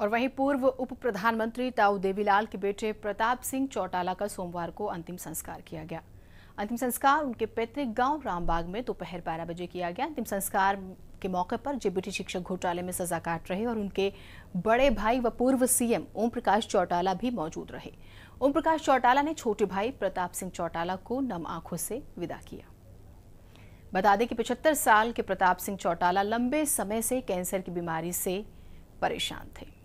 और वहीं पूर्व उप प्रधानमंत्री ताऊ देवीलाल के बेटे प्रताप सिंह चौटाला का सोमवार को अंतिम संस्कार किया गया अंतिम संस्कार उनके पैतृक गांव रामबाग में दोपहर बारह बजे किया गया अंतिम संस्कार के मौके पर जेबीटी शिक्षक घोटाले में सजा काट रहे और उनके बड़े भाई व पूर्व सीएम ओम प्रकाश चौटाला भी मौजूद रहे ओम प्रकाश चौटाला ने छोटे भाई प्रताप सिंह चौटाला को नम आंखों से विदा किया बता दें कि पचहत्तर साल के प्रताप सिंह चौटाला लंबे समय से कैंसर की बीमारी से परेशान थे